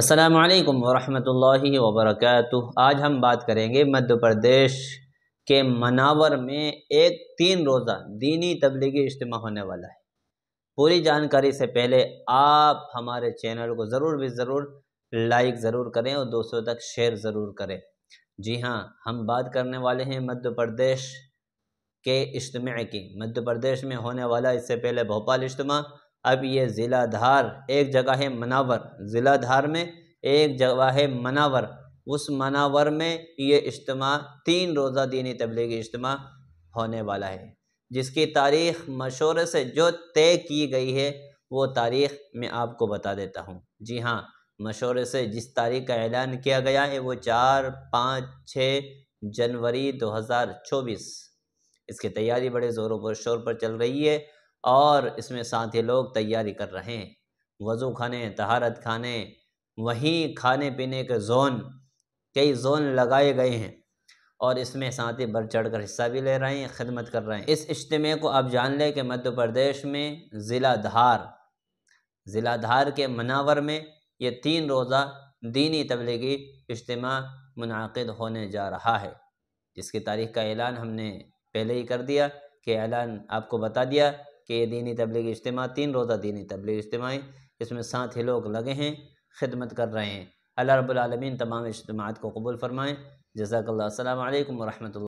السلام علیکم ورحمۃ اللہ وبرکاتہ آج ہم بات کریں گے مدھیہ پردیش کے مناور میں ایک تین روزہ دینی تبلیغی اجتماع ہونے والا ہے پوری جانکاری سے پہلے آپ ہمارے چینل کو ضرور بھی ضرور لائک ضرور کریں اور دوستوں تک شیئر ضرور کریں جی ہاں ہم بات کرنے والے ہیں مدھیہ پردیش کے اجتماع کی مدھیہ پردیش میں ہونے والا اس سے پہلے بھوپال اجتماع اب یہ ضلع دھار ایک جگہ ہے مناور ضلع دھار میں ایک جگہ ہے مناور اس مناور میں یہ اجتماع تین روزہ دینی تبلیغی اجتماع ہونے والا ہے جس کی تاریخ مشورے سے جو طے کی گئی ہے وہ تاریخ میں آپ کو بتا دیتا ہوں جی ہاں مشورے سے جس تاریخ کا اعلان کیا گیا ہے وہ چار پانچ چھ جنوری دو ہزار چوبیس اس کی تیاری بڑے زور و شور پر چل رہی ہے اور اس میں ساتھی لوگ تیاری کر رہے ہیں وضو کھانے تہارت کھانے وہیں کھانے پینے کے زون کئی زون لگائے گئے ہیں اور اس میں ساتھی بڑھ چڑھ کر حصہ بھی لے رہے ہیں خدمت کر رہے ہیں اس اجتماع کو آپ جان لیں کہ مدھیہ پردیش میں ضلع دھار ضلع دھار کے مناور میں یہ تین روزہ دینی تبلیغی اجتماع منعقد ہونے جا رہا ہے جس کی تاریخ کا اعلان ہم نے پہلے ہی کر دیا کہ اعلان آپ کو بتا دیا کہ یہ دینی تبلیغی اجتماع تین روزہ دینی اجتماع اجتماعی اس میں ساتھ ہی لوگ لگے ہیں خدمت کر رہے ہیں اللہ رب العالمین تمام اجتماعات کو قبول فرمائیں جزاک اللہ السلام علیکم ورحمۃ اللہ